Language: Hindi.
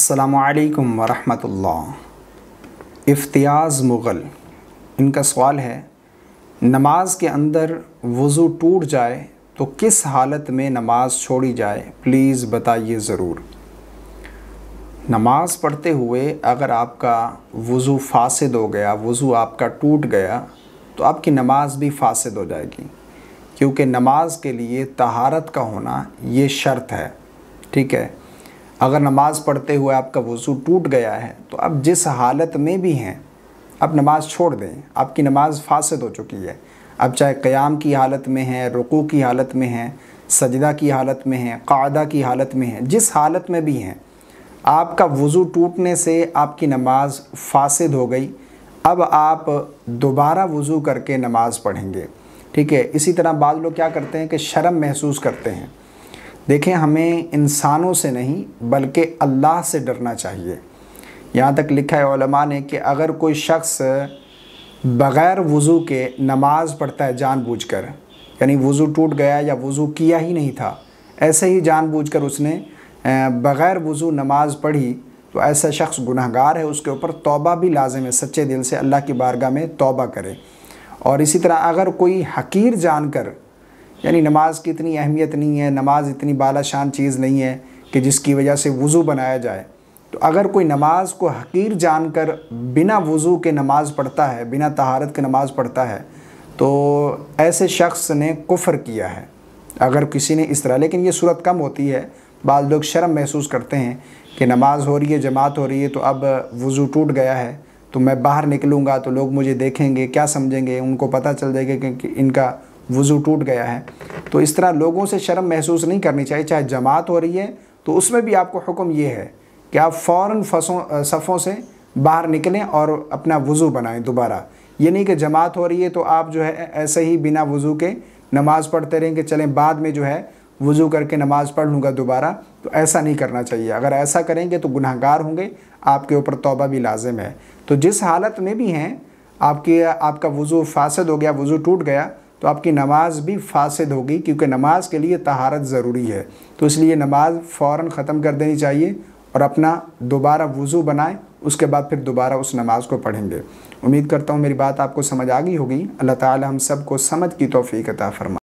असलकम वरहमतुल्लाह इफ्तियाज़ मुग़ल इनका सवाल है नमाज के अंदर वज़ू टूट जाए तो किस हालत में नमाज छोड़ी जाए प्लीज़ बताइए ज़रूर नमाज पढ़ते हुए अगर आपका वज़ू फासद हो गया वज़ू आपका टूट गया तो आपकी नमाज भी फासद हो जाएगी क्योंकि नमाज के लिए तहारत का होना ये शर्त है ठीक है अगर नमाज़ पढ़ते हुए आपका वज़ू टूट गया है तो आप जिस हालत में भी हैं आप नमाज़ छोड़ दें आपकी नमाज़ फासद हो चुकी है आप चाहे क़याम की हालत में हैं रुकू की हालत में हैं सजदा की हालत में हैं कादा की हालत में हैं जिस हालत में भी हैं आपका वज़ू टूटने से आपकी नमाज फासद हो गई अब आप दोबारा वज़ू करके नमाज़ पढ़ेंगे ठीक है इसी तरह बाद लोग क्या करते हैं कि शर्म महसूस करते हैं देखें हमें इंसानों से नहीं बल्कि अल्लाह से डरना चाहिए यहाँ तक लिखा है ने कि अगर कोई शख्स बग़ैर वज़ू के नमाज़ पढ़ता है जानबूझकर यानी वज़ू टूट गया या वज़ू किया ही नहीं था ऐसे ही जानबूझकर उसने बग़ैर वज़ू नमाज़ पढ़ी तो ऐसा शख्स गुनहगार है उसके ऊपर तौबा भी लाजम है सच्चे दिल से अल्लाह की बारगाह में तौबा करे और इसी तरह अगर कोई हकीर जानकर यानी नमाज की इतनी अहमियत नहीं है नमाज इतनी बाला शान चीज़ नहीं है कि जिसकी वजह से वज़ू बनाया जाए तो अगर कोई नमाज को हकीर जानकर बिना वज़ू के नमाज़ पढ़ता है बिना तहारत के नमाज़ पढ़ता है तो ऐसे शख्स ने कुफ़र किया है अगर किसी ने इस तरह लेकिन ये सूरत कम होती है बाद लोग शर्म महसूस करते हैं कि नमाज़ हो रही है जमात हो रही है तो अब वज़ू टूट गया है तो मैं बाहर निकलूँगा तो लोग मुझे देखेंगे क्या समझेंगे उनको पता चल जाएगा कि इनका वज़ू टूट गया है तो इस तरह लोगों से शर्म महसूस नहीं करनी चाहिए चाहे जमात हो रही है तो उसमें भी आपको हुक्म ये है कि आप फ़ौर फसों सफ़ों से बाहर निकलें और अपना वज़ू बनाएं दोबारा ये नहीं कि जमात हो रही है तो आप जो है ऐसे ही बिना वज़ू के नमाज़ पढ़ते रहें कि चलें बाद में जो है वज़ू करके नमाज़ पढ़ लूँगा दोबारा तो ऐसा नहीं करना चाहिए अगर ऐसा करेंगे तो गुनाहगार होंगे आपके ऊपर तोबा भी लाजिम है तो जिस हालत में भी हैं आपके आपका वज़ू फासद हो गया वज़ू टूट गया तो आपकी नमाज़ भी फासद होगी क्योंकि नमाज के लिए तहारत ज़रूरी है तो इसलिए नमाज फ़ौर ख़त्म कर देनी चाहिए और अपना दोबारा वज़ू बनाएँ उसके बाद फिर दोबारा उस नमाज को पढ़ेंगे उम्मीद करता हूँ मेरी बात आपको समझ आ गई होगी अल्लाह ताला हम सब को समझ की तोफ़ी कता फरमा